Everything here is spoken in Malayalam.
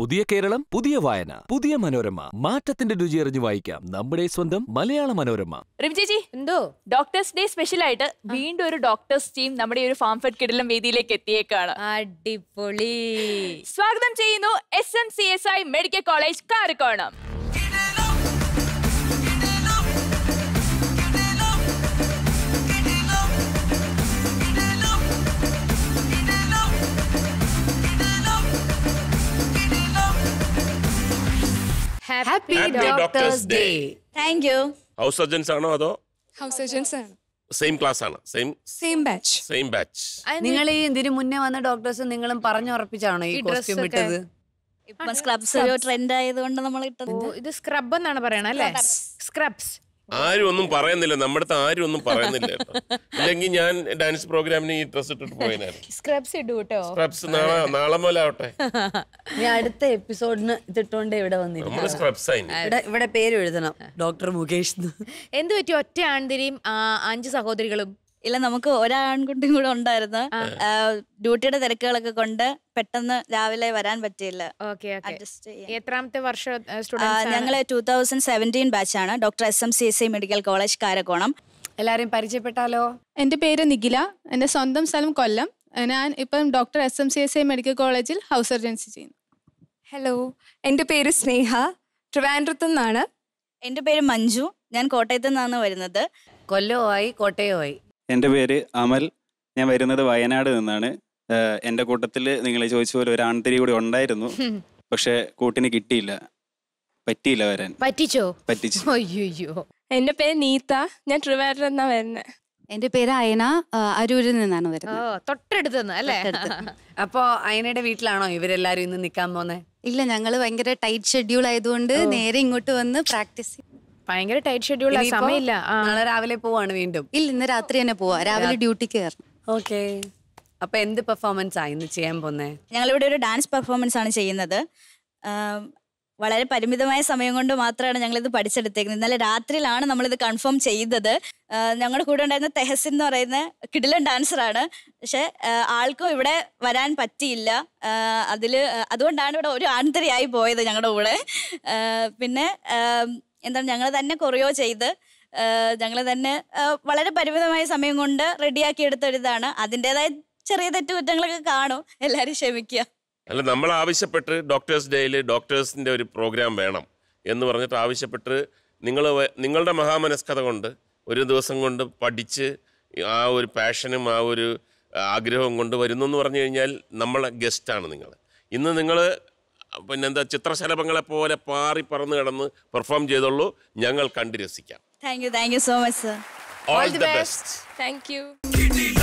പുതിയ കേരളം പുതിയ വായന പുതിയ മനോരമ മാറ്റത്തിന്റെ രുചി അറിഞ്ഞു വായിക്കാം നമ്മുടെ സ്വന്തം മലയാള മനോരമ റിംചേച്ചി എന്തോ ഡോക്ടേഴ്സ് ഡേ സ്പെഷ്യൽ ആയിട്ട് വീണ്ടും ഒരു ഡോക്ടേഴ്സ് ടീം നമ്മുടെ ഒരു ഫാം ഫെഡ് കിടലം വേദിയിലേക്ക് എത്തിയേക്കാണ് അടിപൊളി സ്വാഗതം ചെയ്യുന്നു S M C S I medical college Karakonam happy doctors day thank you house surgeons ആണോ അതോ ഹൗസ് സർജൻസ് ആണ് സെയിം ക്ലാസ് ആണ് same same batch same batch നിങ്ങൾ ഈ ഇതിന് മുന്നേ വന്ന ഡോക്ടേഴ്സ് നിങ്ങളും പറഞ്ഞു ഉറപ്പിച്ചാണോ ഈ കോസ്റ്റ്യൂം ഇട്ടത് ഇപ്പൊ സ്ക്രബ്സ് ഒരു ട്രെൻഡ് ആയതുകൊണ്ട് നമ്മൾ ഇട്ടത് ഇത് സ്ക്രബ് എന്നാണ് പറയണത് അല്ലേ സ്ക്രബ്സ് ആരും ഒന്നും പറയുന്നില്ല നമ്മുടെ അടുത്ത് ആരും ഒന്നും പറയുന്നില്ല ഇല്ലെങ്കിൽ ഞാൻ ഡാൻസ് പ്രോഗ്രാമിന് ഈ ഡ്രസ് ഇട്ടിട്ട് പോയിനായിരുന്നു സ്ക്രബ്സ് ഇടൂ സ്ക്രബ്സ് നാളെ നാളെ മുതലാവട്ടെ ഞാൻ അടുത്ത എപ്പിസോഡിന് ഇതിട്ടോണ്ട് ഇവിടെ വന്നിരിക്കും സ്ക്രബ്സ് ഇവിടെ ഇവിടെ പേര് എഴുതണം ഡോക്ടർ മുകേഷ് എന്ത് പറ്റി ഒറ്റ ആൺതിരിയും അഞ്ച് സഹോദരികളും ഇല്ല നമുക്ക് ഒരാൺകുട്ടിയും കൂടെ ഉണ്ടായിരുന്നു ഡ്യൂട്ടിയുടെ തിരക്കുകളൊക്കെ കൊണ്ട് പെട്ടെന്ന് രാവിലെ വരാൻ പറ്റിയില്ല എത്രാമത്തെ വർഷം ഞങ്ങൾ ടൂ തൗസൻഡ് സെവൻറ്റീൻ ആണ് doctor S M C S C medical college Karakonam എല്ലാരെയും പരിചയപ്പെട്ടാലോ എൻ്റെ പേര് നിഖില എൻ്റെ സ്വന്തം സ്ഥലം കൊല്ലം ഞാൻ ഇപ്പം doctor S M C S I medical കോളേജിൽ ഹൗസ് സർജൻസി ചെയ്യുന്നു ഹലോ എൻ്റെ പേര് സ്നേഹ ട്രിവാൻഡ്രത്തു നിന്നാണ് എൻ്റെ പേര് മഞ്ജു ഞാൻ കോട്ടയത്തു നിന്നാണ് വരുന്നത് കൊല്ലവുമായി ആയി എൻ്റെ പേര് അമൽ ഞാൻ വരുന്നത് വയനാട് നിന്നാണ് എൻ്റെ കൂട്ടത്തിൽ നിങ്ങൾ ചോദിച്ച പോലെ ഒരു ആൺതിരി കൂടി ഉണ്ടായിരുന്നു പക്ഷെ കൂട്ടിന് കിട്ടിയില്ല പറ്റിയില്ല വരാൻ പറ്റിച്ചോ പറ്റിച്ചോ അയ്യോ എന്റെ പേര് നീത്ത ഞാൻ ട്രിവാൻഡ്രം വരുന്നത് എന്റെ പേര് അയന അരൂരിൽ നിന്നാണ് വരുന്നത് തൊട്ടടുത്ത് അല്ലേ അപ്പോ അയനയുടെ വീട്ടിലാണോ ഇവരെല്ലാരും ഇന്ന് നിക്കാൻ പോന്നെ ഇല്ല ഞങ്ങള് ഭയങ്കര ടൈറ്റ് ഷെഡ്യൂൾ ആയതുകൊണ്ട് നേരെ ഇങ്ങോട്ട് വന്ന് പ്രാക്ടീസ് ഭയങ്കര ടൈറ്റ് ഷെഡ്യൂൾ സമയമില്ല നാളെ രാവിലെ പോവാണ് വീണ്ടും ഇല്ല ഇന്ന് രാത്രി തന്നെ പോവാ രാവിലെ ഡ്യൂട്ടിക്ക് കയറണം ഓക്കെ അപ്പൊ എന്ത് പെർഫോമൻസ് ആ ഇന്ന് ചെയ്യാൻ പോന്നേ ഞങ്ങൾ ഇവിടെ ഒരു ഡാൻസ് പെർഫോമൻസ് ആണ് ചെയ്യുന്നത് വളരെ പരിമിതമായ സമയം കൊണ്ട് മാത്രമാണ് ഞങ്ങൾ ഇത് പഠിച്ചെടുത്തേക്കുന്നത് ഇന്നലെ രാത്രിയിലാണ് നമ്മൾ ഇത് കൺഫേം ചെയ്തത് ഞങ്ങളുടെ കൂടെ ഉണ്ടായിരുന്ന തെഹസിൻ എന്ന് പറയുന്ന കിടിലൻ ആണ് പക്ഷെ ആൾക്കും ഇവിടെ വരാൻ പറ്റിയില്ല അതിൽ അതുകൊണ്ടാണ് ഇവിടെ ഒരു ആൺതരിയായി പോയത് ഞങ്ങളുടെ കൂടെ പിന്നെ എന്താണ് ഞങ്ങൾ തന്നെ കൊറിയോ ചെയ്ത് ഞങ്ങൾ തന്നെ വളരെ പരിമിതമായ സമയം കൊണ്ട് റെഡിയാക്കി എടുത്തൊരിതാണ് അതിൻ്റെതായ ചെറിയ തെറ്റുകുറ്റങ്ങളൊക്കെ കാണും എല്ലാവരും ക്ഷമിക്കുക അല്ല നമ്മൾ ആവശ്യപ്പെട്ട് ഡോക്ടേഴ്സ് ഡേയിൽ ഡോക്ടേഴ്സിൻ്റെ ഒരു പ്രോഗ്രാം വേണം എന്ന് പറഞ്ഞിട്ട് ആവശ്യപ്പെട്ട് നിങ്ങൾ നിങ്ങളുടെ മഹാമനസ്കത കൊണ്ട് ഒരു ദിവസം കൊണ്ട് പഠിച്ച് ആ ഒരു പാഷനും ആ ഒരു ആഗ്രഹവും കൊണ്ട് വരുന്നു എന്ന് പറഞ്ഞു കഴിഞ്ഞാൽ നമ്മളെ ഗസ്റ്റാണ് നിങ്ങൾ ഇന്ന് നിങ്ങൾ പിന്നെന്താ ചിത്രശലഭങ്ങളെ പോലെ പാറി പറന്ന് കിടന്ന് പെർഫോം ചെയ്തോളൂ ഞങ്ങൾ കണ്ടു രസിക്കാം thank you thank you so much sir all the best thank U